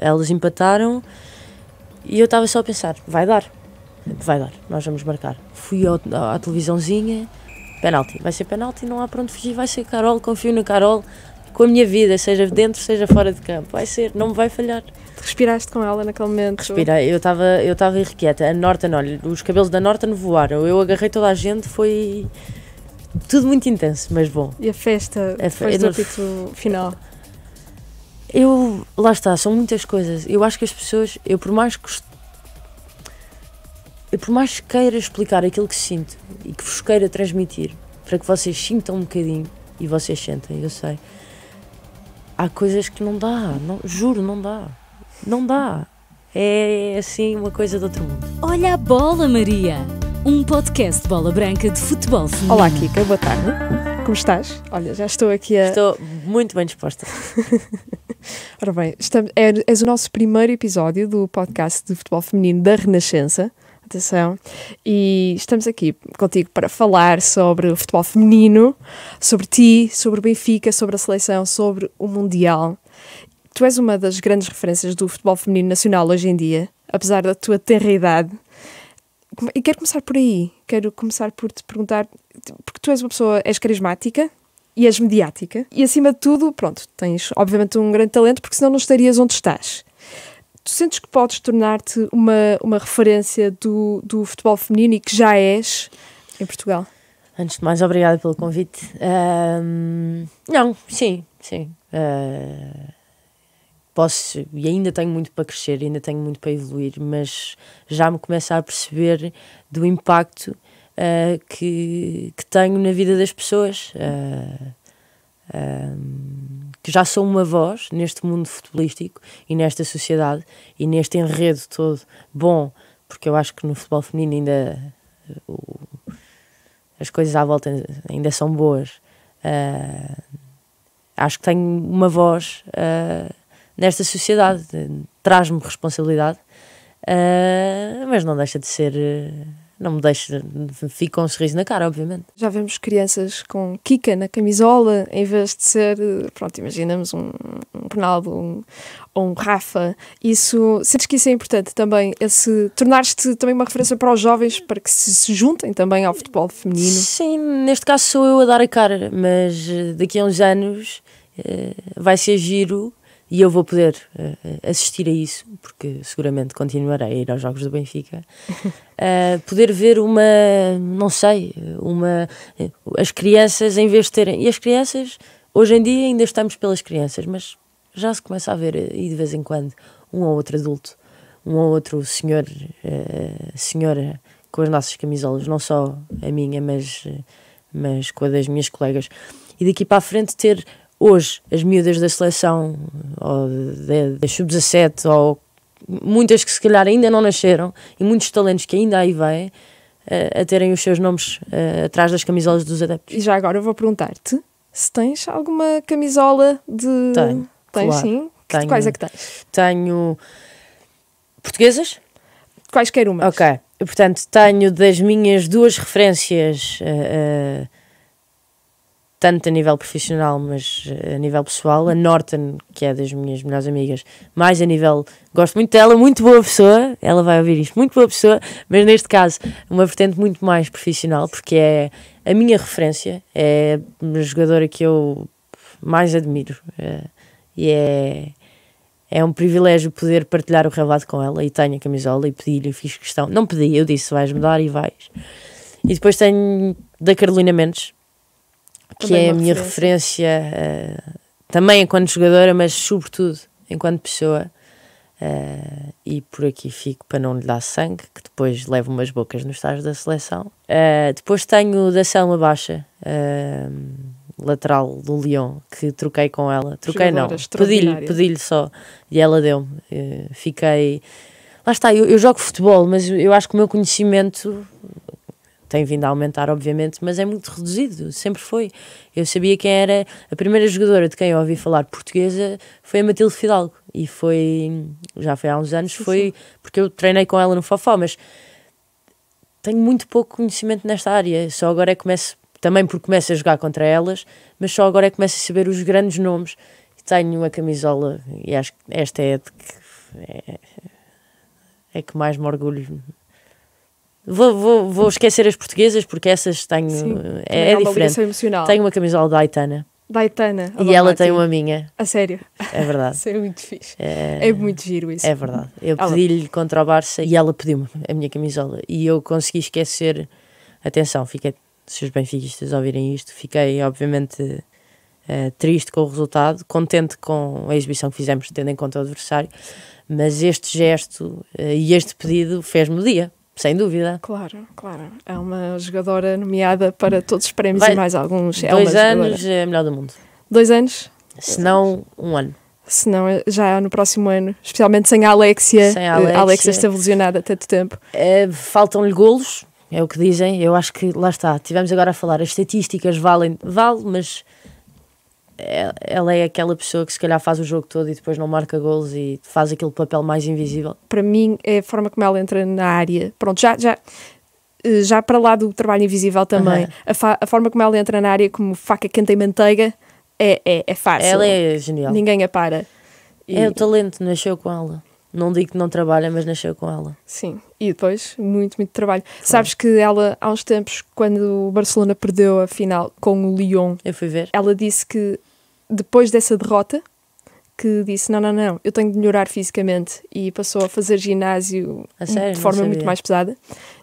Elas empataram e eu estava só a pensar: vai dar, vai dar, nós vamos marcar. Fui ao, à televisãozinha, penalti, vai ser penalti, não há para onde fugir, vai ser Carol, confio na Carol com a minha vida, seja dentro, seja fora de campo. Vai ser, não me vai falhar. Respiraste com ela naquele momento? Respirei, eu estava eu tava irrequieta. A Norton, olha, os cabelos da Norton voaram. Eu agarrei toda a gente, foi tudo muito intenso, mas bom. E a festa, a fe... depois do apito final? Eu, lá está, são muitas coisas. Eu acho que as pessoas, eu por mais que eu por mais que queira explicar aquilo que sinto e que vos queira transmitir, para que vocês sintam um bocadinho, e vocês sentem, eu sei, há coisas que não dá, não, juro, não dá. Não dá. É, é assim uma coisa de outro mundo. Olha a bola, Maria! Um podcast de bola branca de futebol feminino. Olá, Kika, boa tarde. Como estás? Olha, já estou aqui a. Estou muito bem disposta. Ora bem, estamos, é, és o nosso primeiro episódio do podcast de futebol feminino da Renascença. Atenção. E estamos aqui contigo para falar sobre o futebol feminino, sobre ti, sobre o Benfica, sobre a seleção, sobre o Mundial. Tu és uma das grandes referências do futebol feminino nacional hoje em dia, apesar da tua tenra idade e quero começar por aí. Quero começar por te perguntar, porque tu és uma pessoa, és carismática e és mediática, e acima de tudo, pronto, tens obviamente um grande talento, porque senão não estarias onde estás. Tu sentes que podes tornar-te uma, uma referência do, do futebol feminino e que já és em Portugal? Antes de mais, obrigada pelo convite. não, sim, sim. Uh posso e ainda tenho muito para crescer, ainda tenho muito para evoluir, mas já me começo a perceber do impacto uh, que, que tenho na vida das pessoas. Uh, que já sou uma voz neste mundo futebolístico e nesta sociedade e neste enredo todo bom, porque eu acho que no futebol feminino ainda o, as coisas à volta ainda são boas. Uh, acho que tenho uma voz. Uh, nesta sociedade. Traz-me responsabilidade, uh, mas não deixa de ser. Ah, não me deixa. Fico com um sorriso na cara, obviamente. Já vemos crianças com Kika na camisola, em vez de ser. Pronto, imaginamos um, um Ronaldo um, ou um Rafa. Isso. Sentes que isso é importante também? Esse. Tornar-te também uma referência para os jovens, para que se, se juntem também ao futebol feminino? Sim, neste caso sou eu a dar a cara, mas ah, daqui a uns anos. Uh, vai ser giro e eu vou poder uh, assistir a isso, porque seguramente continuarei a ir aos Jogos do Benfica, uh, poder ver uma, não sei, uma, eh, as crianças em vez de terem. E as crianças, hoje em dia ainda estamos pelas crianças, mas já se começa a ver, e de vez em quando, um ou outro adulto, um ou outro senhor, uh, senhora com as nossas camisolas, não só a minha, mas, mas com a das minhas colegas. E daqui para a frente ter Hoje, as miúdas da seleção, ou da sub-17, ou muitas que se calhar ainda não nasceram, e muitos talentos que ainda aí vêm, a, eh, a terem os seus nomes eh, atrás das camisolas dos adeptos. E já agora vou perguntar-te se tens alguma camisola de. Tenho. Tens, claro. sim? Tenho, Quais é que tens? Tenho. Portuguesas? Quaisquer uma. Ok. Portanto, tenho das minhas duas referências. Uh, uh, tanto a nível profissional, mas eh, a nível pessoal. A Norton, que é das minhas melhores amigas, mais a nível. Gosto muito dela, muito boa pessoa, ela vai ouvir isto, muito boa pessoa, mas neste caso, uma vertente muito mais profissional, porque é a minha referência, é a jogadora que eu mais admiro. Eh, e é. É um privilégio poder partilhar o relvado com ela e tenho a camisola e pedi-lhe, fiz questão. Não pedi, eu disse vais mudar e vais. E depois tenho da Carolina Mendes, que é a minha referência, referência uh, também enquanto jogadora, mas sobretudo enquanto pessoa. Uh, e por aqui fico para não lhe dar sangue, que depois levo umas bocas nos estágios da seleção. Uh, depois tenho da Selma Baixa, uh, lateral do Lyon, que troquei com ela. Troquei Jogadora não, pedi-lhe pedi só e ela deu-me. fiquei. Lá está, eu, eu, jogo futebol, mas eu acho que o meu conhecimento tem vindo a aumentar, obviamente, mas é muito reduzido, sempre foi. Eu sabia quem era a primeira jogadora de quem eu ouvi falar portuguesa foi a Matilde Fidalgo, e foi, já foi há uns anos, sim, foi sim. porque eu treinei com ela no Fofó, mas tenho muito pouco conhecimento nesta área, só agora é que começo, também porque começo a jogar contra elas, mas só agora é que começo a saber os grandes nomes. Tenho uma camisola, e acho que esta é de que. É, é que mais me orgulho Vou, vou, vou esquecer as portuguesas porque essas tenho. Sim, eh, é, é, é diferente. Emocional. Tenho uma camisola da Aitana. Da Aitana. E ela tem uma minha. A sério. É verdade. isso é muito fixe. É, é muito giro isso. É verdade. Eu pedi-lhe contra o Barça e ela pediu-me a minha camisola. E eu consegui esquecer. Atenção, fiquei. Se os benfiquistas ouvirem isto, fiquei, obviamente. Eh, triste com o resultado, contente com a exibição que fizemos, tendo em conta o adversário, mas este gesto eh, e este pedido fez-me o dia. Sem dúvida. Claro, claro. É uma jogadora nomeada para todos os prémios Vai, e mais alguns. É dois anos jogadora. é a melhor do mundo. Dois anos? Se não, um ano. Se não, já é no próximo ano. Especialmente sem a Alexia. Sem a eh, Alexia. A Alexia esteve lesionada tanto tempo. É, Faltam-lhe golos, é o que dizem. Eu acho que, lá está, tivemos agora a falar, as estatísticas valem, vale, mas é, ela é aquela pessoa que se calhar faz o jogo todo e depois não marca golos e faz aquele papel mais invisível. Para mim, é a forma como ela entra na área. Pronto, já, já, eh, já para lá do trabalho invisível também, uhum. a, a, forma como ela entra na área como faca, canta e manteiga é, é, é fácil. Ela é genial. Ninguém a para. E... É o talento, nasceu com ela. Não digo que não trabalha, mas nasceu com ela. Sim, e depois, muito, muito trabalho. Foi. Sabes que ela, há uns tempos, quando o Barcelona perdeu a final com o Lyon, eu fui ver. Ela disse que depois dessa derrota, que disse: não, não, não, eu tenho de melhorar fisicamente e passou a fazer ginásio a sério, de forma muito mais pesada.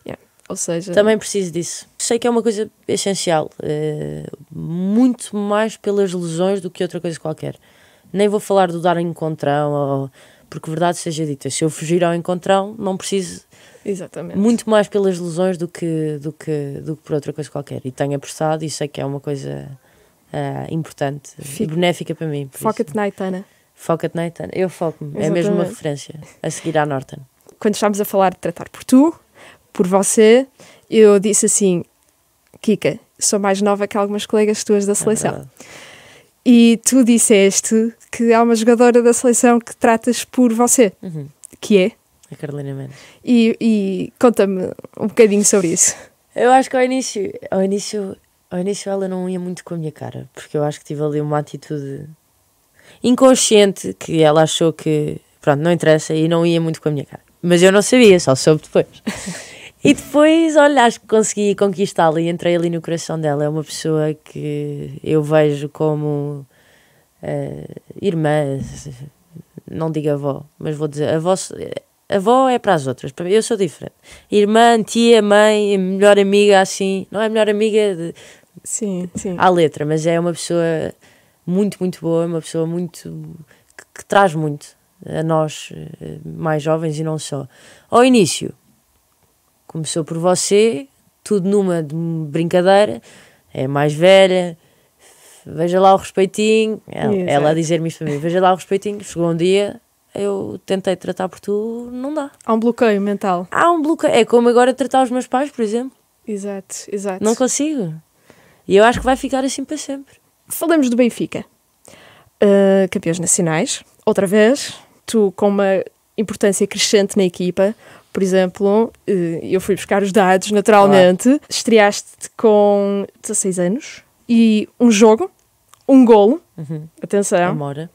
Yeah. Ou seja. Também preciso disso. Sei que é uma coisa essencial, eh, muito mais pelas lesões do que outra coisa qualquer. Nem vou falar do dar encontrão, porque verdade seja dita, se eu fugir ao encontrão, não preciso. Exatamente. Muito mais pelas lesões do que, do, que, do que por outra coisa qualquer. E tenho apressado e sei que é uma coisa uh, importante Fico. e benéfica para mim. Foca-te na Aitana. Foca-te na Aitana. Eu foco-me. É mesmo uma referência. A seguir à Norton. Quando estávamos a falar de tratar por tu, por você, eu disse assim: Kika, sou mais nova que algumas colegas tuas da é seleção. É e tu disseste que há uma jogadora da seleção que tratas por você, uhum. que é? A Carolina Mendes. E, e conta-me um bocadinho sobre isso. Eu acho que ao início, ao início ao início ela não ia muito com a minha cara, porque eu acho que tive ali uma atitude inconsciente que ela achou que, pronto, não interessa e não ia muito com a minha cara. Mas eu não sabia, só soube depois. e depois, olha, acho que consegui conquistá-la e entrei ali no coração dela. É uma pessoa que eu vejo como uh, irmã, não digo avó, mas vou dizer, avó, avó é para as outras, eu sou diferente. Irmã, tia, mãe, melhor amiga, assim, não é melhor amiga de, Sim, sim. À letra, mas é uma pessoa muito, muito boa, uma pessoa muito. que, que traz muito a nós eh, mais jovens e não só. Ao início, começou por você, tudo numa brincadeira, é mais velha, veja lá o respeitinho. Ela, ela a dizer-me isto para mim, veja lá o respeitinho. Chegou um dia, eu tentei tratar por tu, não dá. Há um bloqueio mental. Há um bloqueio. É como agora tratar os meus pais, por exemplo. Exato, exato. Não consigo. E eu acho que vai ficar assim para sempre. Falamos do Benfica. Uh, campeões nacionais, outra vez, tu com uma importância crescente na equipa. Por exemplo, uh, eu fui buscar os dados naturalmente. Olá. Estreaste-te com 16 anos e um jogo, um golo. Uhum. Atenção. Demora.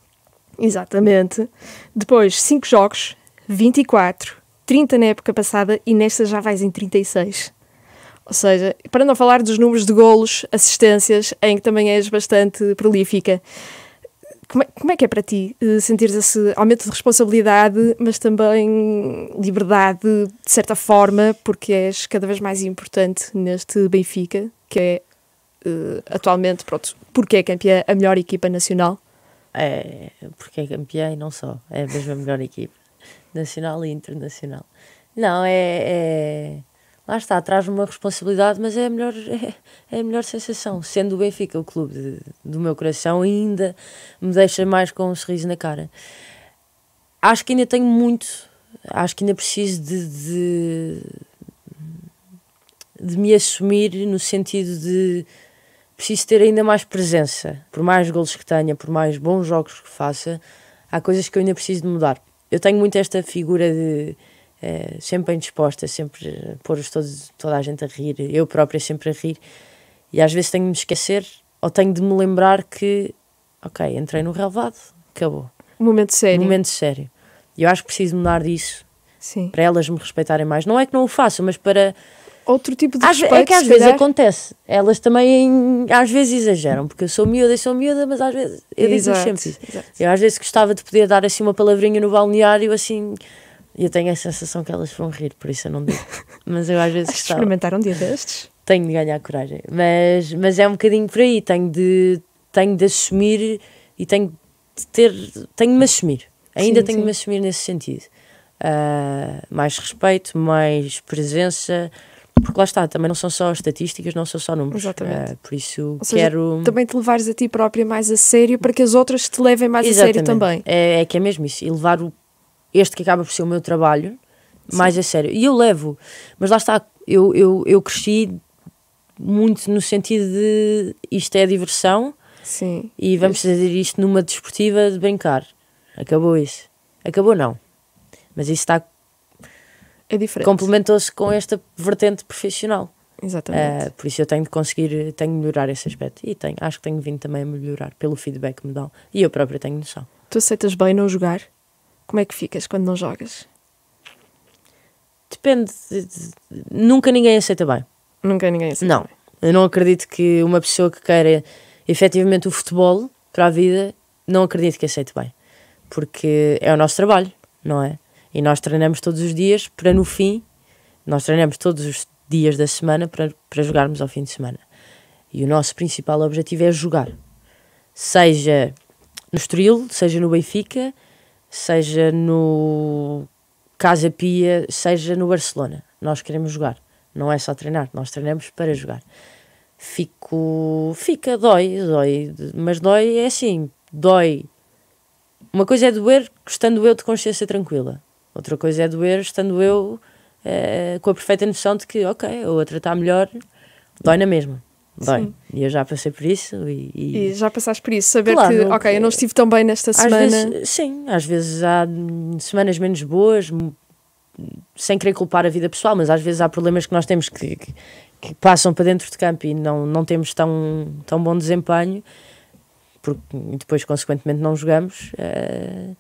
Exatamente. Depois, 5 jogos, 24, 30 na época passada e nesta já vais em 36. Ou seja, para não falar dos números de golos, assistências, em que também és bastante prolífica. Como é, como é que é para ti eh, sentir esse aumento de responsabilidade, mas também liberdade, de certa forma, porque és cada vez mais importante neste Benfica, que é uh, atualmente, pronto, porque é campeã, a melhor equipa nacional? É, porque é campeã e não só, é mesmo a melhor equipa, nacional e internacional. Não, é... é lá está, traz uma responsabilidade, mas é a melhor, é, é a melhor sensação. Sendo o Benfica o clube de, do meu coração, ainda me deixa mais com um sorriso na cara. Acho que ainda tenho muito, acho que ainda preciso de, de, de me assumir no sentido de preciso ter ainda mais presença. Por mais golos que tenha, por mais bons jogos que faça, há coisas que eu ainda preciso de mudar. Eu tenho muito esta figura de eh, sempre bem disposta, sempre eh, pôr-os todos, toda a gente a rir, eu própria sempre a rir. E às vezes tenho de me esquecer ou tenho de me lembrar que, ok, entrei no relevado, acabou. Momento sério. Momento sério. E eu acho que preciso mudar disso Sim. para elas me respeitarem mais. Não é que não o faço, mas para. Outro tipo de às, é respeito. É que às vezes acontece. Elas também às vezes exageram, porque eu sou miúda e sou miúda, mas às vezes eu digo sempre isso. Eu às vezes gostava de poder dar assim uma palavrinha no balneário, assim, e eu tenho a sensação que elas vão rir, por isso eu não digo. Mas eu às vezes experimentaram Experimentar um dia destes? Tenho de ganhar coragem. Mas, mas é um bocadinho por aí. Tenho de, tenho de assumir e tenho de ter. Tenho de me assumir. Ainda sim, tenho sim. de me assumir nesse sentido. Uh, mais respeito, mais presença. Porque lá está, também não são só estatísticas, não são só números. Exatamente. Uh, por isso Ou quero. também te levares a ti própria mais a sério para que as outras te levem mais Exatamente. a sério também. É, é que é mesmo isso. E levar o este que acaba por ser o meu trabalho Sim. mais a sério. E eu levo, mas lá está, eu, eu, eu cresci muito no sentido de isto é diversão Sim. e vamos isso. fazer isto numa desportiva de brincar. Acabou isso. Acabou não. Mas isso está. É diferente. Complementou-se com esta vertente profissional. Exatamente. Uh, por isso eu tenho de conseguir, tenho de melhorar esse aspecto. E tenho, acho que tenho vindo também a melhorar pelo feedback que me dão. E eu própria tenho noção. Tu aceitas bem não jogar? como é que ficas quando não jogas? Depende. De, de, nunca ninguém aceita bem. Nunca ninguém aceita Não. Bem. Eu não acredito que uma pessoa que queira efetivamente o futebol para a vida, não acredito que aceite bem. Porque é o nosso trabalho, não é? E nós treinamos todos os dias para no fim, nós treinamos todos os dias da semana para, para jogarmos ao fim de semana. E o nosso principal objetivo é jogar. Seja no Estoril, seja no Benfica, seja no Casa Pia, seja no Barcelona. Nós queremos jogar, não é só treinar, nós treinamos para jogar. Fico, fica, dói, dói, mas dói é assim, dói. Uma coisa é doer estando eu de consciência tranquila, outra coisa é doer estando eu é, com a perfeita noção de que, ok, a outra está melhor, dói na mesma. Bem, e eu já passei por isso e, e... e já passaste por isso, saber claro, que, ok, eu não estive tão bem nesta semana. Vezes, sim, às vezes há semanas menos boas, sem querer culpar a vida pessoal, mas às vezes há problemas que nós temos que, que, que passam para dentro de campo e não, não temos tão, tão bom desempenho, porque depois, consequentemente, não jogamos. Uh,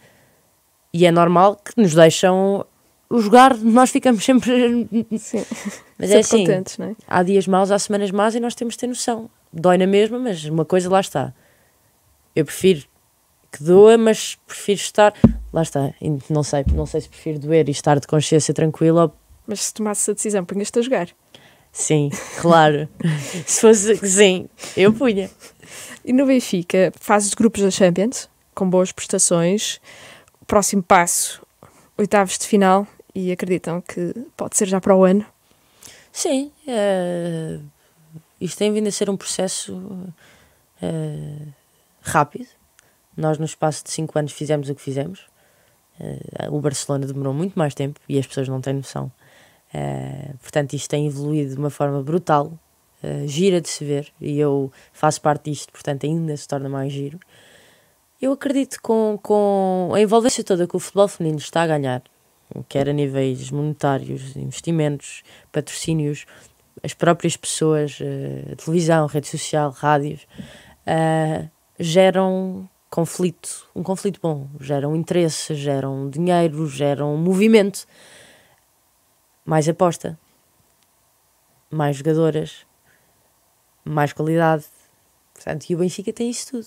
e é normal que nos deixam o jogar, nós ficamos sempre. Sim. Mas é sempre é assim. Contentes, não é? Há dias maus, há semanas más e nós temos de ter noção. Dói na mesma, mas uma coisa lá está. Eu prefiro que doa, mas prefiro estar. Lá está. Não sei, não sei se prefiro doer e estar de consciência tranquila ou... Mas se tomasse a decisão, punhas-te a jogar. Sim, claro. se fosse. Sim, eu punha. E no Benfica, fases de grupos da Champions, com boas prestações. Próximo passo, oitavos de final e acreditam que pode ser já para o ano? Sim, uh, isto tem vindo a ser um processo uh, rápido. Nós, no espaço de 5 anos, fizemos o que fizemos. Uh, o Barcelona demorou muito mais tempo e as pessoas não têm noção. portanto, isto tem evoluído de uma forma brutal, gira de se ver, e eu faço parte disto, portanto, ainda se torna mais giro. Eu acredito com, com a envolvência toda que o futebol feminino está a ganhar, quer a níveis monetários, investimentos, patrocínios, as próprias pessoas, eh, televisão, rede social, rádios, uh, geram conflito, um conflito bom, geram interesse, geram dinheiro, geram movimento. Mais aposta, mais jogadoras, mais qualidade, Portanto, e o Benfica tem isso tudo.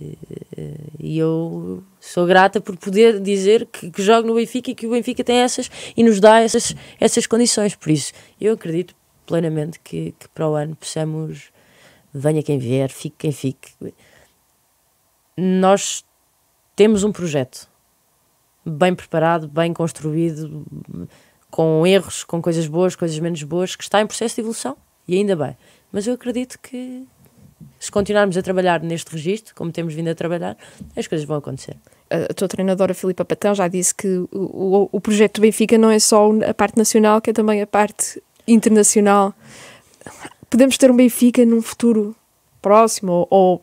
Eh, eh, e eu sou grata por poder dizer que, que jogo no Benfica e que o Benfica tem essas e nos dá essas, essas condições. Por isso, eu acredito plenamente que, que para o ano possamos, venha quem vier, fique quem fique. Nós temos um projeto bem preparado, bem construído, com erros, com coisas boas, coisas menos boas, que está em processo de evolução. E ainda bem. Mas eu acredito que se continuarmos a trabalhar neste registro, como temos vindo a trabalhar, as coisas vão acontecer. A tua treinadora Filipa Patel já disse que o, o, o projeto do Benfica não é só a parte nacional, que é também a parte internacional. Podemos ter um Benfica num futuro próximo ou, ou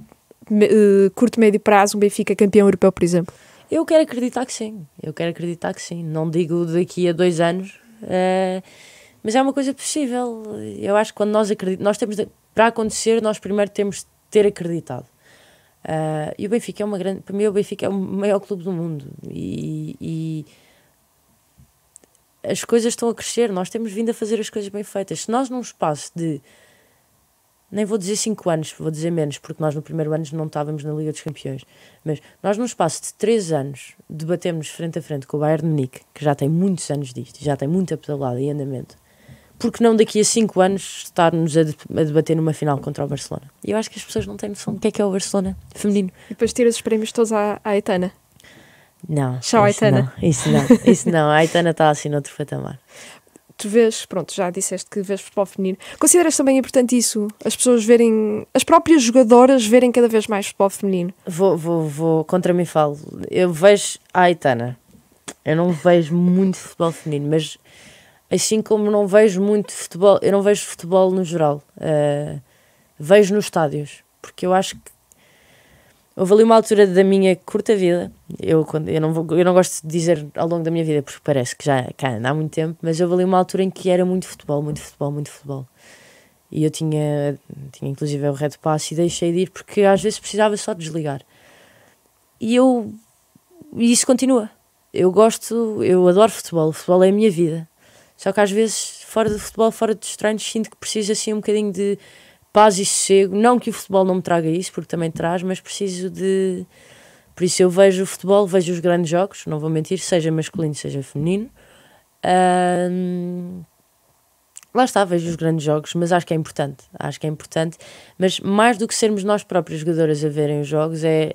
eh, curto, médio prazo, um Benfica campeão europeu, por exemplo? Eu quero acreditar que sim. Eu quero acreditar que sim. Não digo daqui a dois anos. Eh, mas é uma coisa possível. Eu acho que quando nós acreditamos, nós temos de, para acontecer, nós primeiro temos de ter acreditado. Uh, e o Benfica é uma grande. Para mim, o Benfica é o maior clube do mundo. E, e, as coisas estão a crescer. Nós temos vindo a fazer as coisas bem feitas. Se nós, num espaço de. Nem vou dizer 5 anos, vou dizer menos, porque nós no primeiro ano não estávamos na Liga dos Campeões. Mas nós, num espaço de 3 anos, debatemos frente a frente com o Bayern de Munique, que já tem muitos anos disto, já tem muita pedalada e andamento porque não daqui a 5 anos estarmos a, debater numa final contra o Barcelona? E eu acho que as pessoas não têm noção do que é que é o Barcelona feminino. E depois tiras os prémios todos à, à Aitana. Não. Tchau, Aitana. Não, isso não, isso não. A Aitana está assim noutro patamar. Tu vês, pronto, já disseste que vês futebol feminino. Consideras também importante isso? As pessoas verem, as próprias jogadoras verem cada vez mais futebol feminino? Vou, vou, vou, contra mim falo. Eu vejo a Aitana. Eu não vejo muito futebol feminino, mas Assim como não vejo muito futebol, eu não vejo futebol no geral. Uh, vejo nos estádios, porque eu acho que houve ali uma altura da minha curta vida. Eu, quando, eu, não, vou, eu não gosto de dizer ao longo da minha vida, porque parece que já cá há muito tempo, mas houve ali uma altura em que era muito futebol, muito futebol, muito futebol. E eu tinha, tinha inclusive o Red Pass e deixei de ir porque às vezes precisava só desligar. E eu. E isso continua. Eu gosto, eu adoro futebol, futebol é a minha vida. Só que às vezes, fora do futebol, fora dos treinos, sinto que preciso assim um bocadinho de paz e sossego. Não que o futebol não me traga isso, porque também traz, mas preciso de. Por isso eu vejo o futebol, vejo os grandes jogos, não vou mentir, seja masculino, seja feminino. Um... Lá está, vejo os grandes jogos, mas acho que é importante. Acho que é importante. Mas mais do que sermos nós próprios jogadores a verem os jogos, é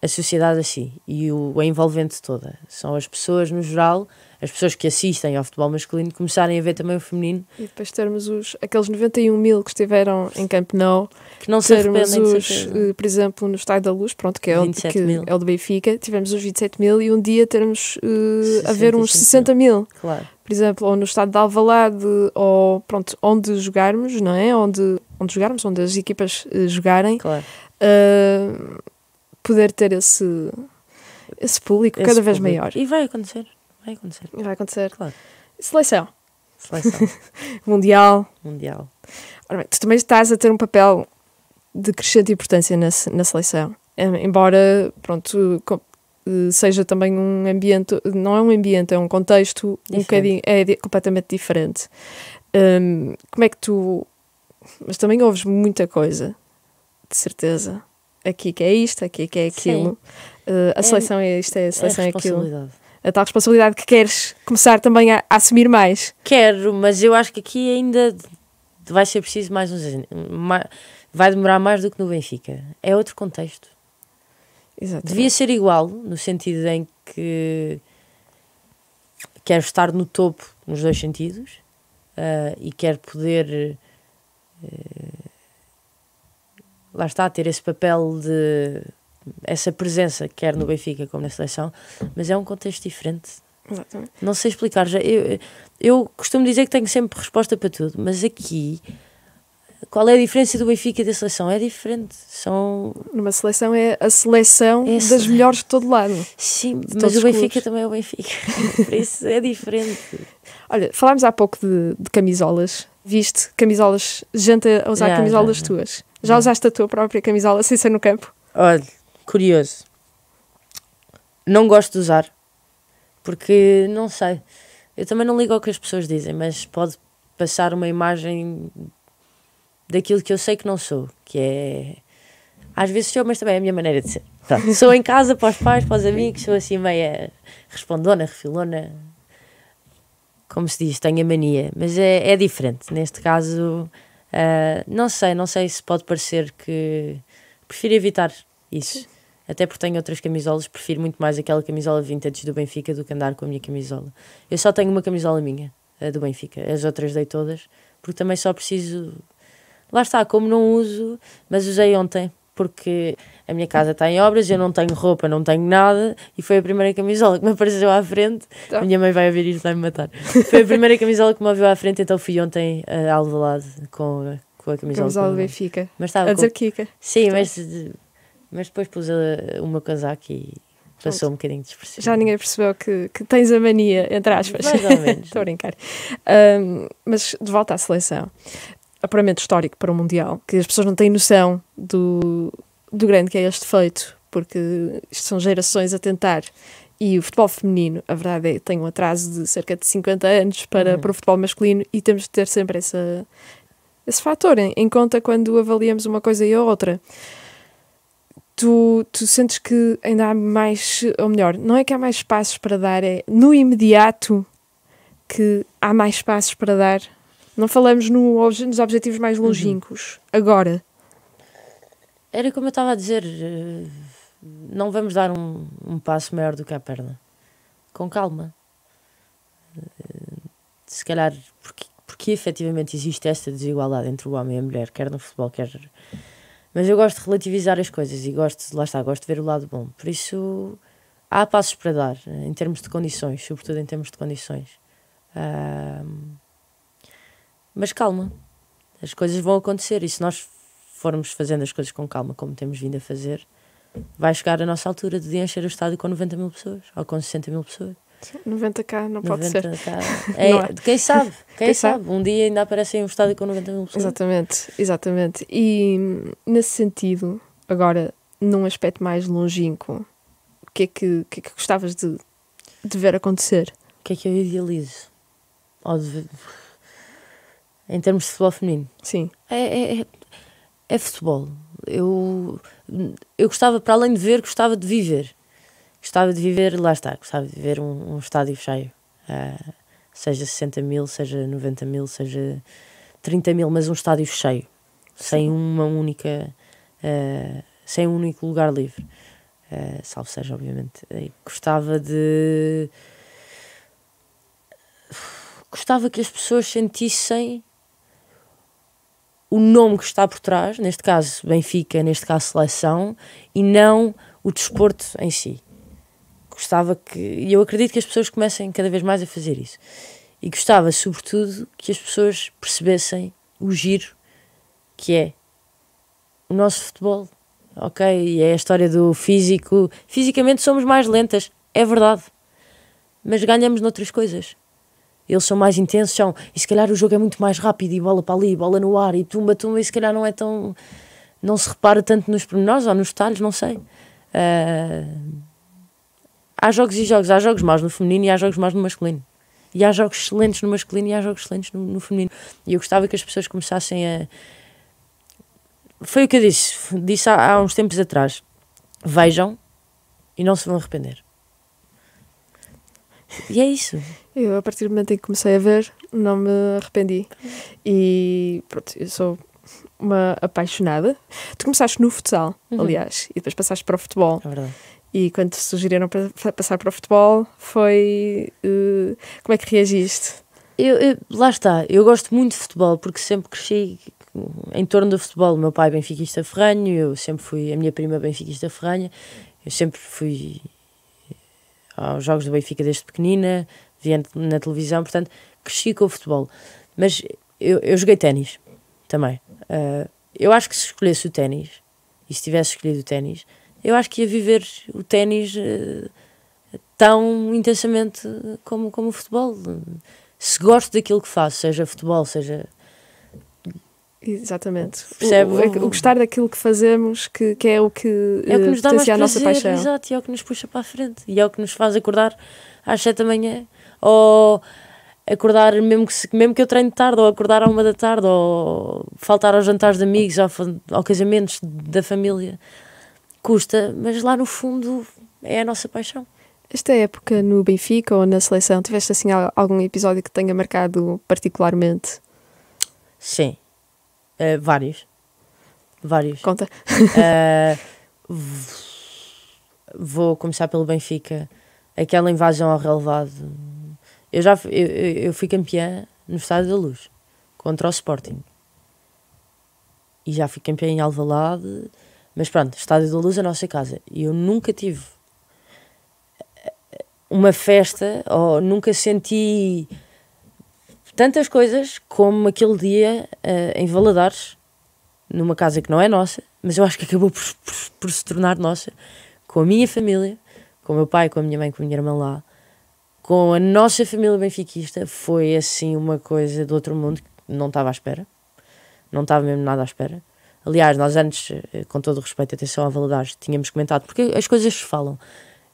a sociedade assim e o, envolvente toda. São as pessoas no geral as pessoas que assistem ao futebol masculino começarem a ver também o feminino. E depois termos os, aqueles 91 mil que estiveram em Camp Nou, que não termos se os, eh, por exemplo, no Estádio da Luz, pronto, que é, o, que é o do Benfica, tivemos os 27 mil e um dia termos uh, a ver uns 60 mil. Claro. Por exemplo, ou no estádio de Alvalade, ou pronto, onde jogarmos, não é? Onde, onde jogarmos, onde as equipas uh, jogarem. Claro. Uh, poder ter esse, esse público esse cada vez público. maior. E vai acontecer. Vai acontecer. Vai acontecer. Claro. Seleção. Seleção. Mundial. Mundial. Ora bem, tu também estás a ter um papel de crescente importância na, na seleção. Embora, pronto, eh, seja também um ambiente, não é um ambiente, é um contexto diferente. um bocadinho, é completamente diferente. Um, como é que tu. Mas também ouves muita coisa, de certeza. Aqui que é isto, aqui que é aquilo. Uh, a é, seleção é isto, é a seleção é, é aquilo a tal responsabilidade que queres começar também a, a assumir mais. Quero, mas eu acho que aqui ainda vai ser preciso mais uns. Mais, vai demorar mais do que no Benfica. É outro contexto. Exatamente. Devia ser igual, no sentido em que quero estar no topo nos dois sentidos uh, e quero poder. Uh, lá está, ter esse papel de essa presença, quer no Benfica como na seleção, mas é um contexto diferente. Exatamente. Não sei explicar. Já, eu, eu costumo dizer que tenho sempre resposta para tudo, mas aqui qual é a diferença do Benfica e da seleção? É diferente. São... Numa seleção é a seleção é das sele... melhores de todo lado. Sim, mas o Benfica clubes. também é o Benfica. Por isso é diferente. Olha, falámos há pouco de, de camisolas. Viste camisolas, gente a usar já, camisolas já, tuas. Já, já usaste a tua própria camisola sem ser no campo? Olha, curioso. Não gosto de usar, porque não sei. Eu também não ligo ao que as pessoas dizem, mas pode passar uma imagem daquilo que eu sei que não sou, que é. Às vezes sou, mas também é a minha maneira de ser. Pronto, tá. sou em casa, para os pais, para os amigos, sou assim meia respondona, refilona. Como se diz, tenho a mania. Mas é, é diferente. Neste caso, uh, não sei, não sei se pode parecer que. Prefiro evitar isso. Até porque tenho outras camisolas, prefiro muito mais aquela camisola vintage do Benfica do que andar com a minha camisola. Eu só tenho uma camisola minha, a do Benfica. As outras dei todas, porque também só preciso. Lá está, como não uso, mas usei ontem, porque a minha casa está em obras, eu não tenho roupa, não tenho nada, e foi a primeira camisola que me apareceu à frente. Tá. Minha mãe vai ouvir isto, vai me matar. foi a primeira camisola que me ouviu à frente, então fui ontem eh, ao a Alvalade com, com a camisola. Camisola do Benfica. Mas estava a dizer com... Kika. Sim, mas mas depois pus eh, a, o meu casaco e passou um bocadinho despercebido. Já ninguém percebeu que, que tens a mania, entre aspas. Mais ou menos. Estou a brincar. Um, mas de volta à seleção. Apuramento histórico para o Mundial, que as pessoas não têm noção do, do grande que é este feito, porque isto são gerações a tentar. E o futebol feminino, a verdade é, tem um atraso de cerca de 50 anos para, uhum. para o futebol masculino e temos de ter sempre essa, esse fator em, em conta quando avaliamos uma coisa e a outra tu, tu sentes que ainda há mais, ou melhor, não é que há mais passos para dar, é no imediato que há mais passos para dar. Não falamos no, nos objetivos mais uhum. longínquos, uhum. agora. Era como eu estava a dizer, eh, não vamos dar um, um passo maior do que a perna. Com calma. Eh, se calhar, porque, porque efetivamente existe esta desigualdade entre o homem e a mulher, quer no futebol, quer mas eu gosto de relativizar as coisas e gosto, lá está, gosto de ver o lado bom. Por isso, há passos para dar, eh, em termos de condições, sobretudo em termos de condições. Uh, mas calma, as coisas vão acontecer e se nós formos fazendo as coisas com calma, como temos vindo a fazer, vai chegar a nossa altura de encher o estádio com 90 mil pessoas ou com 60 mil pessoas. 90k não pode 90K. ser. É, não é. Quem sabe? Quem, quem sabe? sabe? Um dia ainda aparece em um estádio com 90 mil pessoas. Exatamente, exatamente. E nesse sentido, agora, num aspecto mais longínquo, o que é que, que, é que gostavas de, de ver acontecer? O que é que eu idealizo? Ou de... Em termos de futebol feminino? Sim. É, é, é, é futebol. Eu, eu gostava, para além de ver, gostava de viver gostava de viver, lá está, gostava de viver um, um estádio cheio, uh, seja 60 mil, seja 90 mil, seja 30 mil, mas um estádio cheio, sem uma única, uh, sem um único lugar livre. Uh, salvo seja, obviamente. gostava de. Gostava que as pessoas sentissem o nome que está por trás, neste caso Benfica, neste caso seleção, e não o desporto em si gostava que. E eu acredito que as pessoas comecem cada vez mais a fazer isso. E gostava, sobretudo, que as pessoas percebessem o giro que é o nosso futebol. Ok? E é a história do físico. Fisicamente somos mais lentas, é verdade. Mas ganhamos noutras coisas. Eles são mais intensos, são. E se calhar o jogo é muito mais rápido e bola para ali, bola no ar e tumba, tumba. E se calhar não é tão. Não se repara tanto nos pormenores ou nos detalhes, não sei. Uh, há jogos e jogos, há jogos maus no feminino e há jogos maus no masculino. E há jogos excelentes no masculino e há jogos excelentes no, no feminino. E eu gostava que as pessoas começassem a. Foi o que eu disse, disse há, há uns tempos atrás. Vejam e não se vão arrepender. E é isso. Eu, a partir do momento em que comecei a ver, não me arrependi. E pronto, eu sou uma apaixonada. Tu começaste no futsal, uhum. aliás, e depois passaste para o futebol. É verdade. E quando te sugeriram para passar para o futebol, foi. Uh, como é que reagiste? Eu, eu, lá está, eu gosto muito de futebol porque sempre cresci em torno do futebol. O meu pai é benfiquista ferranho, eu sempre fui, a minha prima é benfiquista ferranha, eu sempre fui eh, aos jogos do Benfica desde pequenina, vi na televisão, portanto cresci com o futebol. Mas eu, eu joguei ténis também. Uh, eu acho que se escolhesse o ténis e se tivesse escolhido o ténis, eu acho que ia viver o ténis uh, tão intensamente como, como o futebol. Se gosto daquilo que faço, seja futebol, seja. Exatamente. Percebe? O, o, o gostar daquilo que fazemos, que, que é o que, é o que eh, nos dá mais prazer, a nossa paixão. Exato, e é o que nos puxa para a frente. E é o que nos faz acordar às 7 da manhã. Ou acordar, mesmo que, mesmo que eu treine tarde, ou acordar à uma da tarde, ou faltar aos jantares de amigos, ao, ao casamentos da família custa, mas lá no fundo é a nossa paixão. Esta época no Benfica ou na seleção, tiveste assim algum episódio que tenha marcado particularmente? Sim, uh, vários. Vários. Conta. uh, vou começar pelo Benfica. Aquela invasão ao relevado. Eu já eu, eu fui campeã no Estádio da Luz contra o Sporting. E já fui campeã em Alvalade mas pronto, Estádio da Luz é a nossa casa. E eu nunca tive uma festa, ou nunca senti tantas coisas como aquele dia uh, em Valadares, numa casa que não é nossa, mas eu acho que acabou por, por, por, se tornar nossa, com a minha família, com o meu pai, com a minha mãe, com a minha irmã lá, com a nossa família benfiquista, foi assim uma coisa do outro mundo que não estava à espera, não estava mesmo nada à espera. Aliás, nós antes, eh, com todo o respeito e atenção à Valadares, tínhamos comentado, porque as coisas se falam.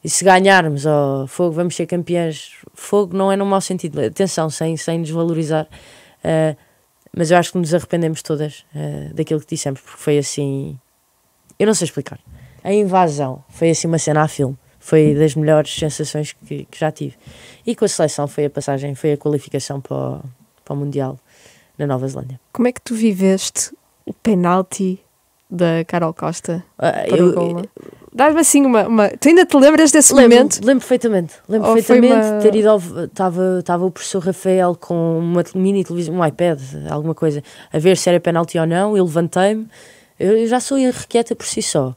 E se ganharmos, oh, fogo, vamos ser campeões. Fogo não é no mau sentido, atenção, sem, sem desvalorizar. Uh, mas eu acho que nos arrependemos todas uh, daquilo que dissemos, porque foi assim. Eu não sei explicar. A invasão foi assim uma cena a filme. Foi das melhores sensações que, que já tive. E com a seleção foi a passagem, foi a qualificação para o, para o Mundial na Nova Zelândia. Como é que tu viveste o penalti da Carol Costa ah, para eu, o golo. É? Dá-me assim uma, uma, Tu ainda te lembras desse lembro, momento? Lembro perfeitamente. Lembro Ou perfeitamente uma... ter ido ao. Estava o professor Rafael com uma mini televisão, um iPad, alguma coisa, a ver se era penalti ou não. Eu levantei-me. Eu, eu já sou irrequieta por si só.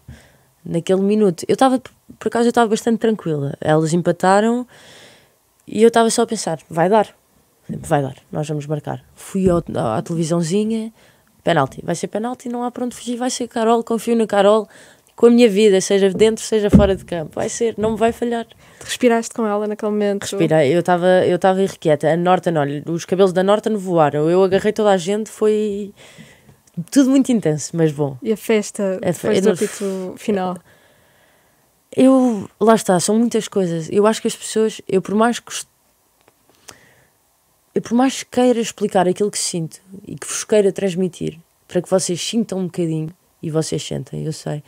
Naquele minuto. Eu estava. Por acaso eu estava bastante tranquila. Elas empataram e eu estava só a pensar: vai dar. Vai dar, nós vamos marcar. Fui ao, à televisãozinha, Penalti. Vai ser penalti, não há para onde fugir. Vai ser Carol, confio no Carol com a minha vida, seja dentro, seja fora de campo. Vai ser, não me vai falhar. Respiraste com ela naquele momento? Respirei, eu estava eu tava irrequieta. A Norton, olha, os cabelos da Norton voaram. Eu agarrei toda a gente, foi tudo muito intenso, mas bom. E a festa a é fe... É do apito final? Eu, lá está, são muitas coisas. Eu acho que as pessoas, eu por mais que eu por mais que queira explicar aquilo que sinto e que vos queira transmitir, para que vocês sintam um bocadinho, e vocês sentem, eu sei,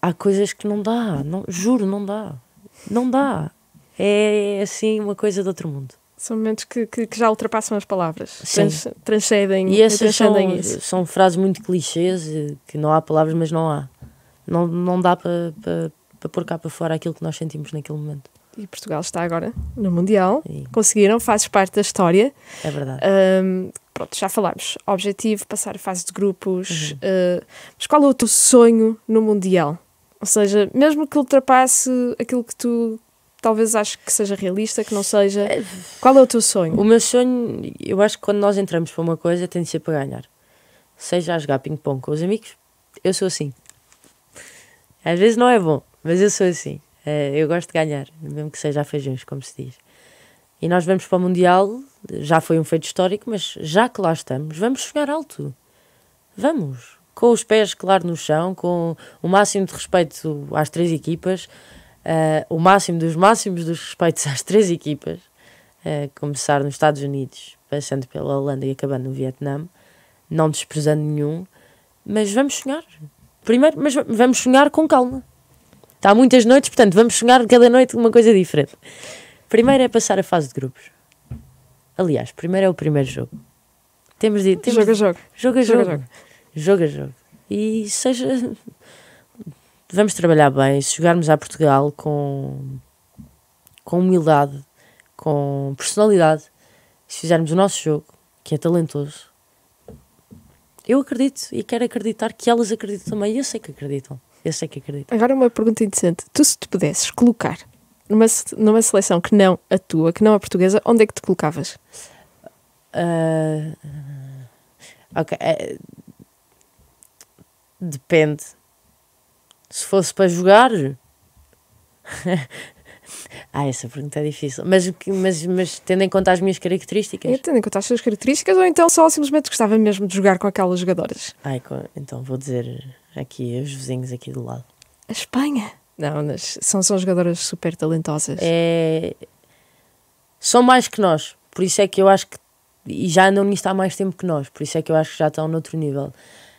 há coisas que não dá, não, juro, não dá. Não dá. É, é assim uma coisa de outro mundo. São momentos que, que, que já ultrapassam as palavras, Trans, transcendem e essas transcendem são, isso. são frases muito clichês, eh, que não há palavras, mas não há. Não, não dá para pôr cá para fora aquilo que nós sentimos naquele momento e Portugal está agora no Mundial. Sim. Conseguiram, fazes parte da história. É verdade. Um, pronto, já falámos. Objetivo, passar a fase de grupos. Uhum. Uh, mas qual é o teu sonho no Mundial? Ou seja, mesmo que ultrapasse aquilo que tu talvez acho que seja realista, que não seja. É, qual é o teu sonho? O meu sonho, eu acho que quando nós entramos para uma coisa, tem de ser para ganhar. Seja a jogar ping-pong com os amigos, eu sou assim. Às vezes não é bom, mas eu sou assim. Eh, eu gosto de ganhar, mesmo que seja a feijões, como se diz. E nós vamos para o Mundial, já foi um feito histórico, mas já que lá estamos, vamos chegar alto. Vamos. Com os pés, claro, no chão, com o máximo de respeito às três equipas, uh, o máximo dos máximos dos respeitos às três equipas, uh, começar nos Estados Unidos, passando pela Holanda e acabando no Vietnã, não desprezando nenhum, mas vamos sonhar. Primeiro, mas vamos sonhar com calma. Está muitas noites, portanto, vamos sonhar cada noite uma coisa diferente. Primeiro é passar a fase de grupos. Aliás, primeiro é o primeiro jogo. Temos de. Temos jogo a jogo. Jogo a jogo. Jogo a jogo. jogo. E seja. Vamos trabalhar bem. Se jogarmos a Portugal com. com humildade, com personalidade, se fizermos o nosso jogo, que é talentoso, eu acredito e quero acreditar que elas acreditam também. E eu sei que acreditam. Eu sei que acredito. Agora uma pergunta interessante Tu se te pudesses colocar numa, numa seleção que não a tua, que não a portuguesa, onde é que te colocavas? Uh, ok. Uh, depende. Se fosse para jogar, Ah, essa pergunta é difícil. Mas, mas, mas tendo em conta as minhas características? É, tendo em conta as suas características, ou então só simplesmente gostava mesmo de jogar com aquelas jogadoras? Ai, então vou dizer aqui, os vizinhos aqui do lado. A Espanha? Não, mas são, são jogadoras super talentosas. É... São mais que nós, por isso é que eu acho que. E já andam nisto há mais tempo que nós, por isso é que eu acho que já estão noutro nível.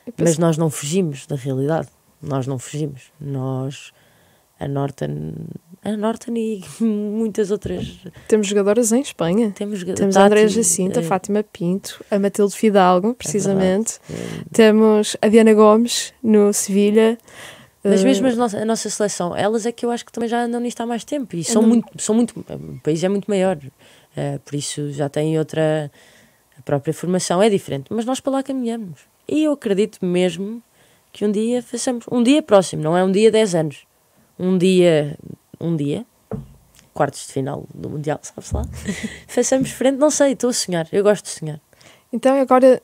Penso... Mas nós não fugimos da realidade, nós não fugimos, nós a Norton, a Norton e muitas outras. Temos jogadoras em Espanha. Temos, Temos a Andréa Jacinta, a eh, Fátima Pinto, a Matilde Fidalgo, é precisamente. É Temos a Diana Gomes no Sevilha. Mas eh, mesmo nossa, a nossa seleção, elas é que eu acho que também já andam nisto há mais tempo e são, muito, são muito. O país é muito maior, uh, por isso já tem outra. A própria formação é diferente, mas nós para lá caminhamos. E eu acredito mesmo que um dia façamos. Um dia próximo, não é um dia 10 anos um dia, um dia, quartos de final do Mundial, sabe-se lá, façamos frente, não sei, estou a sonhar, eu gosto de sonhar. Então agora,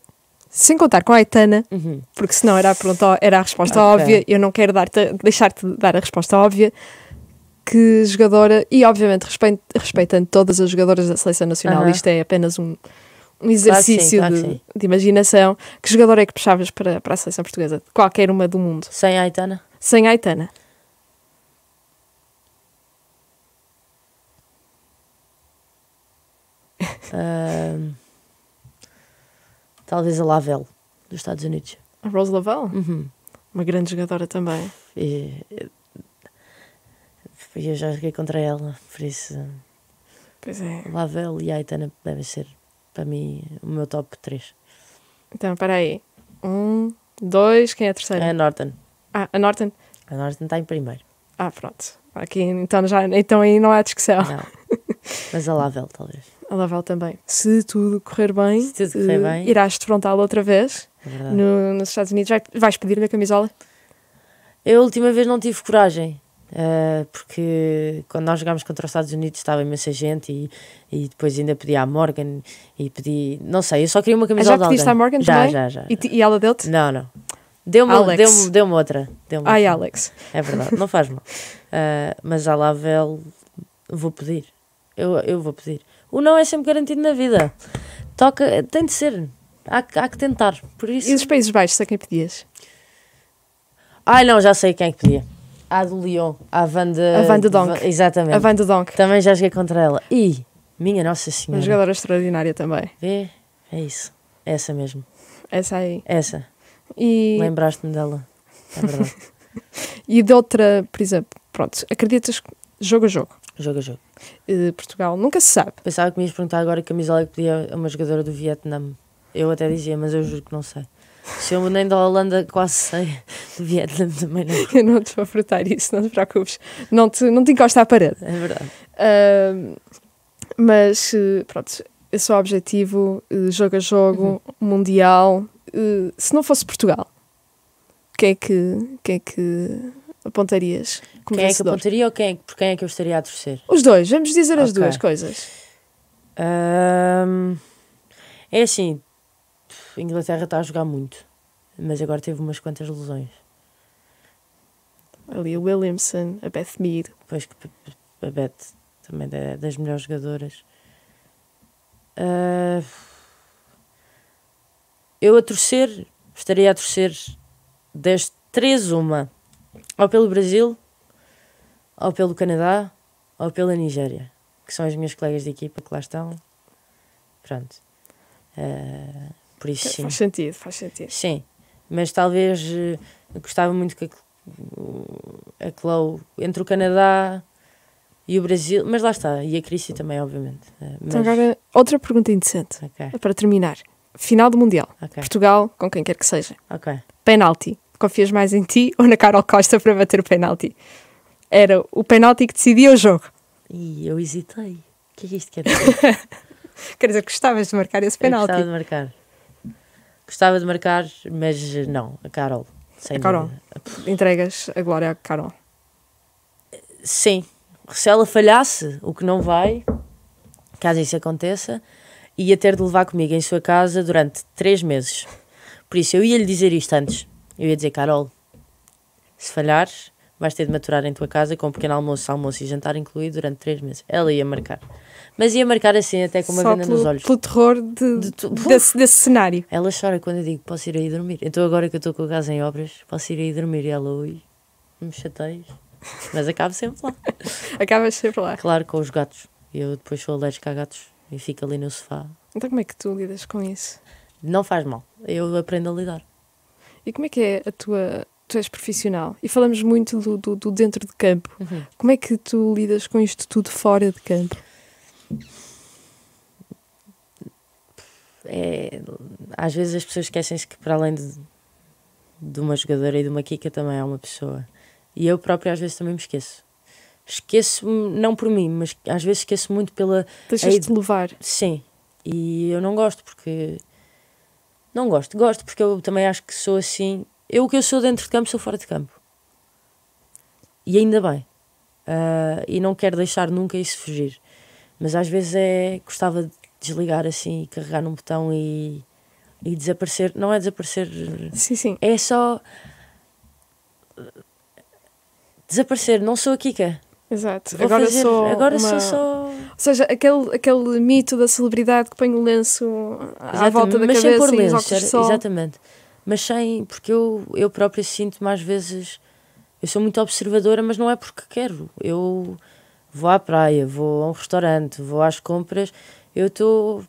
sem contar com a Aitana, uhum. porque senão era a, pergunta, era a resposta okay. óbvia, eu não quero deixar-te dar a resposta óbvia, que jogadora, e obviamente respeito, respeitando todas as jogadoras da Seleção Nacional, uhum. isto é apenas um, um exercício claro sim, claro de, de, imaginação, que jogadora é que puxavas para, para a Seleção Portuguesa? Qualquer uma do mundo. Sem a Aitana? Sem a Aitana. Uh, talvez a Lavelle, dos Estados Unidos. A Rose Lavelle? Uhum. Uma grande jogadora também. E, e eu já joguei contra ela, por isso. Pois é. Lavelle e Aitana devem ser, para mim, o meu top 3. Então, espera aí. Um, dois, quem é a terceira? A Norton. Ah, a Norton? A Norton está em primeiro. Ah, pronto. Aqui, então, já, então aí não há discussão. Não. Mas a Lavelle, talvez. Lavaval também. Se tudo correr bem, Se tudo correr uh, bem. irás defrontá la outra vez é no, nos Estados Unidos. Vai, vais pedir-lhe a camisola? Eu a última vez não tive coragem. Uh, porque quando nós jogámos contra os Estados Unidos estava imensa gente e, e depois ainda pedi à Morgan e pedi, não sei, eu só queria uma ah, camisola. já pediste à Morgan já, também? Já, já, já. E, e ela deu-te? Não, não. Deu-me deu, deu outra. Deu Ai, outra. Alex. É verdade, não faz mal. Uh, mas à Lavel vou pedir. Eu, eu vou pedir o não é sempre garantido na vida. Toca, tem de ser. Há, há que tentar. Por isso. E dos Países Baixos, a quem pedias? Ai não, já sei quem é que pedia. A do Lyon, a Van de... A Van de Donk. Exatamente. A Van de Donk. Também já joguei contra ela. E, minha Nossa Senhora. Uma jogadora extraordinária também. Vê é isso. Essa mesmo. Essa aí. Essa. E... Lembraste-me dela. É verdade. e de outra, por exemplo, pronto, acreditas jogo a jogo? Jogo a jogo. Eh, Portugal. Nunca se sabe. Pensava que me ias perguntar agora que camisola é que podia a uma jogadora do Vietnã. Eu até dizia, mas eu juro que não sei. Se eu nem da Holanda quase sei, do Vietnã também não. Eu não te vou frutar isso, não te preocupes. Não te, não te encosta à parede. É verdade. Uh, mas, eh, pronto, esse é o objetivo, eh, jogo a jogo, uhum. mundial. Uh, se não fosse Portugal, quem é que, quem é que apontarias? Como quem é que apontaria ou quem é por quem é que eu estaria a torcer? Os dois, vamos dizer as duas coisas. Um, é assim, a Inglaterra está a jogar muito, mas agora teve umas quantas lesões. Ali a Williamson, a Beth Mead. Pois que a Beth também é das melhores jogadoras. Uh, eu a torcer, estaria a torcer das três uma ou pelo Brasil, ou pelo Canadá, ou pela Nigéria, que são as minhas colegas de equipa que lá estão. Pronto. Uh, por isso sim. Faz sentido, faz sentido. Sim, mas talvez eh, gostava muito que a, a Chloe, entre o Canadá e o Brasil, mas lá está, e a Crisi também, obviamente. Eh, então mas... Então, agora, outra pergunta interessante okay. para terminar: final do Mundial, okay. Portugal, com quem quer que seja, okay. penalti confias mais em ti ou na Carol Costa para bater o penalti? Era o penalti que decidia o jogo. E eu hesitei. O que é isto que quer dizer? quer dizer, gostavas de marcar esse penalti? Eu gostava de marcar. Gostava de marcar, mas não, a Carol. Sem a Carol. Dúvida. Entregas a glória à Carol. Sim. Se ela falhasse, o que não vai, caso isso aconteça, ia ter de levar comigo em sua casa durante três meses. Por isso, eu ia lhe dizer isto antes. Eu ia dizer, Carol, se falhares, vais ter de maturar em tua casa com um pequeno almoço, almoço e jantar incluído durante três meses. Ela ia marcar. Mas ia marcar assim, até com uma Só venda pelo, nos olhos. pelo terror de, de tu... desse, desse, cenário. Ela chora quando eu digo, posso ir aí dormir. Então agora que eu estou com a casa em obras, posso ir aí dormir. E ela, ui, me chateias. Mas acaba sempre lá. Acabas sempre lá. Claro, com os gatos. Eu depois sou alérgica a gatos e fico ali no sofá. Então como é que tu lidas com isso? Não faz mal. Eu aprendo a lidar. E como é que é a tua. Tu és profissional e falamos muito do, do, do dentro de campo. Uhum. Como é que tu lidas com isto tudo fora de campo? É, às vezes as pessoas esquecem-se que para além de, de uma jogadora e de uma Kika também é uma pessoa. E eu própria às vezes também me esqueço. Esqueço-me, não por mim, mas às vezes esqueço muito pela. Deixas-te levar. Sim. E eu não gosto porque não gosto. Gosto porque eu também acho que sou assim. Eu, o que eu sou dentro de campo, sou fora de campo. E ainda bem. Uh, e não quero deixar nunca isso fugir. Mas às vezes é. gostava de desligar assim, carregar num botão e. e desaparecer. Não é desaparecer. Sim, sim. É só. Desaparecer. Não sou a Kika. Exato. Vou agora fazer, sou agora uma... sou só. Ou seja, aquele, aquele mito da celebridade que põe o lenço Exatamente, à volta da mas cabeça sem pôr lenço, Exatamente. Mas sem, porque eu, eu própria sinto-me às vezes. Eu sou muito observadora, mas não é porque quero. Eu vou à praia, vou a um restaurante, vou às compras. Eu estou.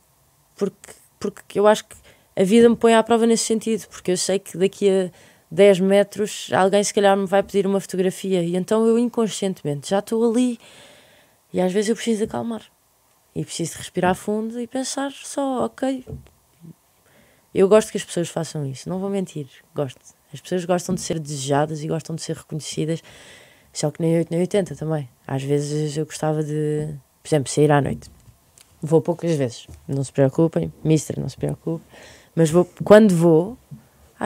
Porque, porque eu acho que a vida me põe à prova nesse sentido, porque eu sei que daqui a 10 metros, alguém se calhar me vai pedir uma fotografia. E então eu inconscientemente já estou ali e às vezes eu preciso de acalmar. E preciso de respirar fundo e pensar só, ok. Eu gosto que as pessoas façam isso, não vou mentir, gosto. As pessoas gostam de ser desejadas e gostam de ser reconhecidas, só que nem 8 nem 80 também. Às vezes eu gostava de, por exemplo, sair à noite. Vou poucas vezes, não se preocupem, Mister, não se preocupe. Mas vou, quando vou,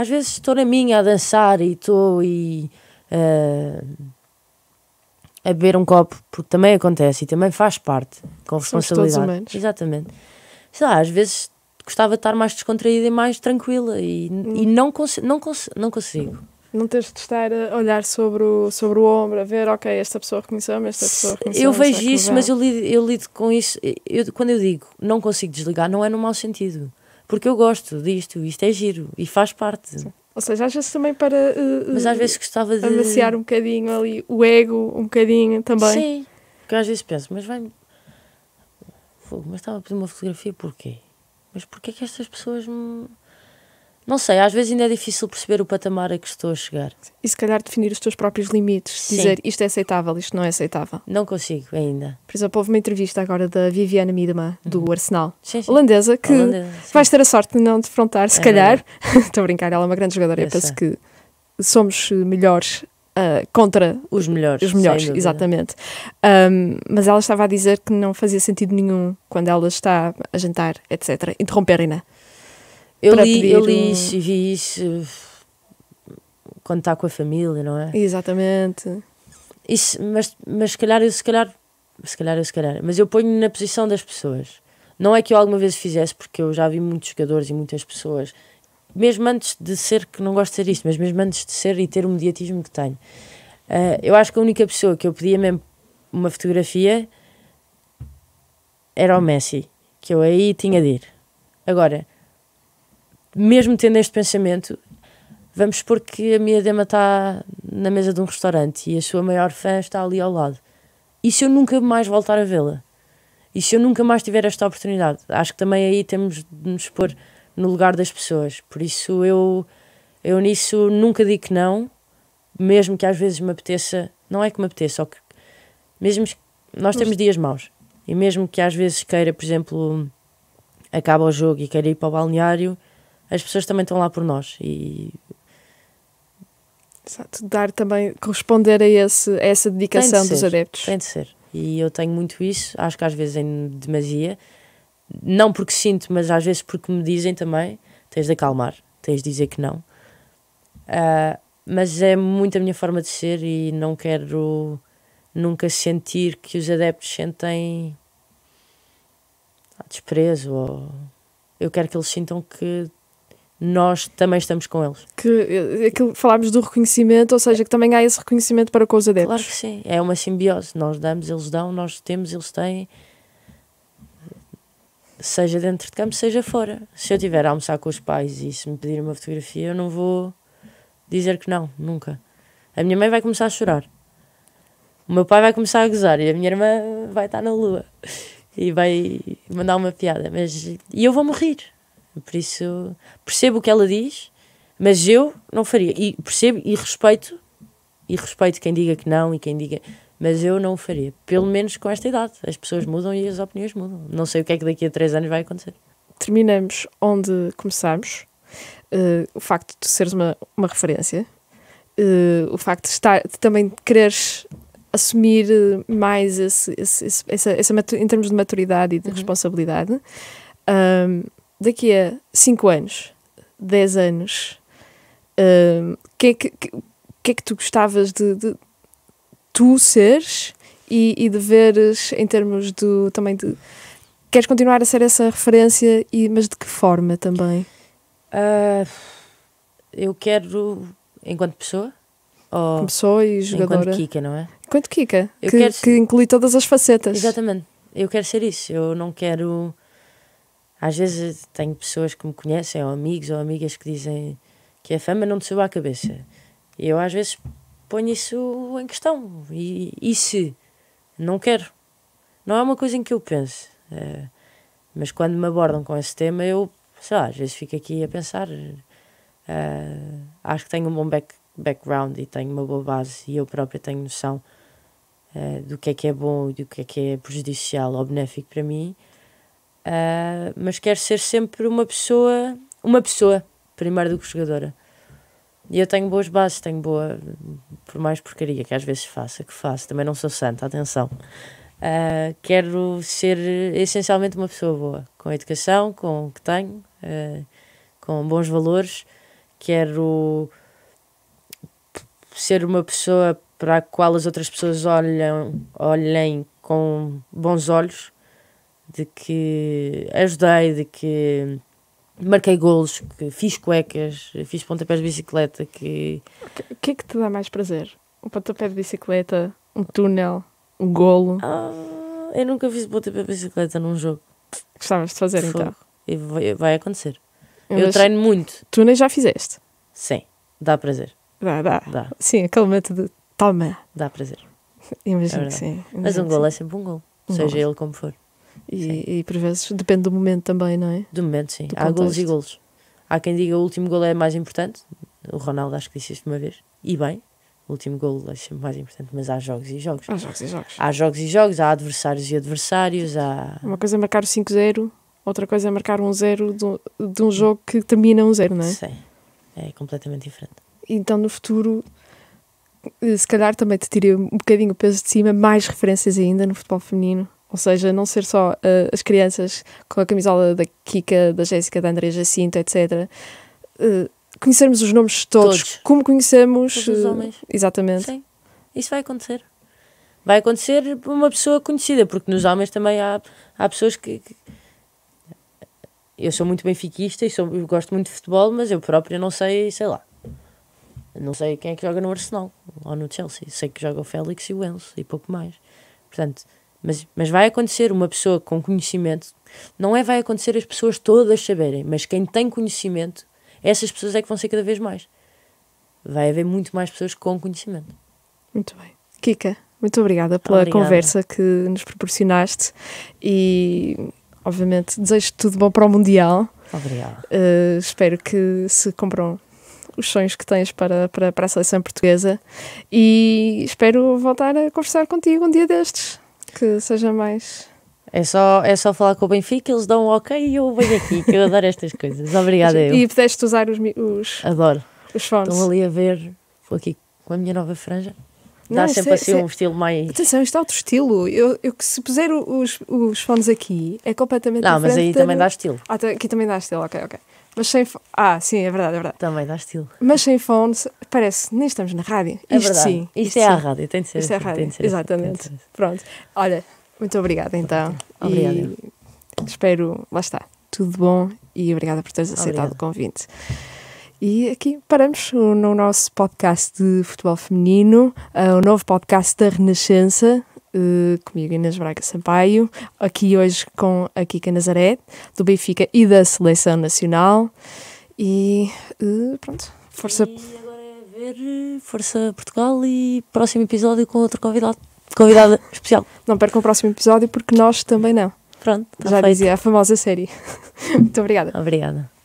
às vezes estou na minha a dançar e estou e uh, a beber um copo, porque também acontece e também faz parte, com responsabilidade. Exatamente. Sei lá, às vezes gostava de estar mais descontraída e mais tranquila e, hum. e não, consigo. não, cons não consigo. Não tens de estar a olhar sobre o, sobre o ombro, a ver, ok, esta pessoa reconheceu-me, esta pessoa reconheceu Eu vejo isso, mas eu lido, eu lido com isso. Eu, quando eu digo não consigo desligar, não é no mau sentido porque eu gosto disto, isto é giro e faz parte. Sim. Ou seja, às vezes também para. Uh, Mas às vezes gostava de. Amaciar um bocadinho ali o ego, um bocadinho também. Sim, porque às vezes penso, mas vai. Fogo, mas estava a pedir uma fotografia porquê? Mas porquê que estas pessoas me não sei, às vezes ainda é difícil perceber o patamar a que estou a chegar. E se calhar definir os teus próprios limites, Sim. dizer isto é aceitável, isto não é aceitável. Não consigo ainda. Por exemplo, houve uma entrevista agora da Viviana Midma do uhum. Arsenal, sim, sim. holandesa, que holandesa, vais ter a sorte de não defrontar, se é calhar. estou a brincar, ela é uma grande jogadora, eu, penso que somos eh, melhores Uh, contra os melhores. Os melhores, exatamente. Um, mas ela estava a dizer que não fazia sentido nenhum quando ela está a jantar, etc., interromperem-na. Eu li, eu li um... e vi isso quando está com a família, não é? Exatamente. Isso, mas, mas se calhar eu se calhar, se calhar eu se calhar, mas eu ponho na posição das pessoas. Não é que eu alguma vez fizesse, porque eu já vi muitos jogadores e muitas pessoas, mesmo antes de ser, que não gosto de ser isto, mas mesmo antes de ser e ter o mediatismo que tenho. Uh, eu acho que a única pessoa que eu pedia mesmo uma fotografia era o Messi, que eu aí tinha de ir. Agora, mesmo tendo este pensamento, vamos supor que a minha dema está na mesa de um restaurante e a sua maior fã está ali ao lado. E se eu nunca mais voltar a vê-la? E se eu nunca mais tiver esta oportunidade? Acho que também aí temos de nos pôr no lugar das pessoas. Por isso eu, eu nisso nunca digo que não, mesmo que às vezes me apeteça, não é que me apeteça, só que mesmo nós temos dias maus. E mesmo que às vezes queira, por exemplo, acaba o jogo e queira ir para o balneário, as pessoas também estão lá por nós e Exato, dar também, corresponder a, esse, a essa dedicação de dos adeptos. Tem de ser. E eu tenho muito isso, acho que às vezes em demasia, não porque sinto, mas às vezes porque me dizem também, tens de acalmar, tens de dizer que não. Uh, mas é muito a minha forma de ser e não quero nunca sentir que os adeptos sentem ah, desprezo ou eu quero que eles sintam que nós também estamos com eles. Que, aquilo, eh, é falámos do reconhecimento, ou seja, que também há esse reconhecimento para com os adeptos. Claro que sim, é uma simbiose. Nós damos, eles dão, nós temos, eles têm. Seja dentro de campo, seja fora. Se eu estiver a almoçar com os pais e se me pedirem uma fotografia, eu não vou dizer que não, nunca. A minha mãe vai começar a chorar. O meu pai vai começar a gozar e a minha irmã vai estar na lua e vai mandar uma piada. Mas... E eu vou morrer por isso, percebo o que ela diz, mas eu não faria. E percebo e respeito, e respeito quem diga que não e quem diga. Mas eu não o faria, pelo menos com esta idade. As pessoas mudam e as opiniões mudam. Não sei o que é que daqui a três anos vai acontecer. Terminamos onde começamos. Uh, o facto de seres uma, uma referência, uh, o facto de, estar, de também quereres assumir eh, mais esse, esse, esse, essa, essa em termos de maturidade e de uhum. responsabilidade daqui a 5 anos, 10 anos, o hum, uh, que, é que, que, que, é que tu gostavas de, de tu seres e, e de veres em termos do também de queres continuar a ser essa referência e mas de que forma também? Uh, eu quero enquanto pessoa ou Como pessoa e jogadora. Enquanto Kika, não é? Enquanto Kika, eu que, quero... que inclui todas as facetas. Exatamente. Eu quero ser isso. Eu não quero às vezes tenho pessoas que me conhecem, ou amigos ou amigas, que dizem que a fama não te suba à cabeça. E eu às vezes ponho isso em questão. E, e se? Não quero. Não é uma coisa em que eu penso. É, mas quando me abordam com esse tema, eu, sei lá, às vezes fico aqui a pensar. É, acho que tenho um bom back, background e tenho uma boa base e eu própria tenho noção é, do que é que é bom e do que é que é prejudicial ou benéfico para mim Uh, mas quero ser sempre uma pessoa, uma pessoa, primeiro do que jogadora. E eu tenho boas bases, tenho boa, por mais porcaria que às vezes faça, que faço, também não sou santa, atenção. Uh, quero ser essencialmente uma pessoa boa, com a educação, com o que tenho, uh, com bons valores. Quero ser uma pessoa para a qual as outras pessoas olham, olhem com bons olhos de que ajudei, de que marquei golos, que fiz cuecas, fiz pontapés de bicicleta. Que... O que é que te dá mais prazer? Um pontapé de bicicleta, um túnel, um golo? Ah, eu nunca fiz pontapé de bicicleta num jogo. Gostavas de fazer então? Fogo. então? E vai, vai acontecer. Mas eu treino muito. Túnel já fizeste? Sim, dá prazer. Dá, dá. dá. Sim, aquele método toma. Dá prazer. Imagino é que sim. Imagino Mas um golo é sempre um golo, um seja golo. ele como for. E, e, por vezes depende do momento também, não é? Do momento, sim. Do Há golos e golos. Há quem diga o último gol é mais importante. O Ronaldo acho que disse isto uma vez. E bem, o último gol é sempre mais importante, mas há jogos e jogos. Há jogos e jogos. Há jogos e jogos, há adversários e adversários. Há... Uma coisa é marcar o 5-0, outra coisa é marcar um 0 de, de um jogo que termina um 0, não é? Sim, é completamente diferente. Então no futuro, se calhar também te tirei um bocadinho o peso de cima, mais referências ainda no futebol feminino. Ou seja, não ser só uh, as crianças com a camisola da Kika, da Jéssica, da Andrea Jacinto, etc. Uh, eh, conhecermos os nomes todos, todos. como conhecemos. Todos os eh, homens. Uh, exatamente. Sim, isso vai acontecer. Vai acontecer por uma pessoa conhecida, porque nos homens também há, há pessoas que, que eu sou muito benfiquista e sou, gosto muito de futebol, mas eu própria não sei, sei lá. Não sei quem é que joga no Arsenal ou no Chelsea. Sei que joga o Félix e o Enzo e pouco mais. Portanto, mas, mas vai acontecer uma pessoa com conhecimento. Não é vai acontecer as pessoas todas saberem, mas quem tem conhecimento, essas pessoas é que vão ser cada vez mais. Vai haver muito mais pessoas com conhecimento. Muito bem. Kika, muito obrigada pela obrigada. conversa que nos proporcionaste e, obviamente, desejo tudo bom para o Mundial. Obrigada. Uh, espero que se compram os sonhos que tens para, para, para a seleção portuguesa e espero voltar a conversar contigo um dia destes que seja mais. É só, é só falar com o Benfica, eles dão um ok e eu venho aqui, que eu adoro estas coisas. Obrigada. Eu. E pudeste usar os. os... Adoro. Os fones. Estão ali a ver, vou aqui com a minha nova franja. Dá não, sempre é- assim um é- estilo mais. Atenção, isto é outro estilo. Eu, eu se puser os, os fones aqui, é completamente não, diferente. Não, mas aí também dá estilo. Ah, tá, aqui também dá estilo, ok, ok. Mas sem fone. Ah, sim, é verdade, é verdade. Também dá estilo. Mas sem fone, parece, nem estamos na rádio. É isto verdade. sim. Isto, isto é sim. a rádio, tem de ser. Isto assim, é a assim, rádio, assim, exatamente. Assim, Pronto. Olha, muito obrigada então. Obrigada. E espero, lá está, tudo bom e obrigada por teres aceitado obrigada. o convite. E aqui paramos no nosso podcast de futebol feminino, ah, o novo podcast da Renascença. Eh, comigo, Inês Braga Sampaio, aqui hoje com a Kika Nazaré, do Benfica e da Seleção Nacional. E uh, pronto, força. E agora é ver eh, Força Portugal e próximo episódio com outro convidado, convidada especial. Não percam o próximo episódio porque nós também não. Pronto, tá já feito. dizia a famosa série. Muito obrigada. Obrigada.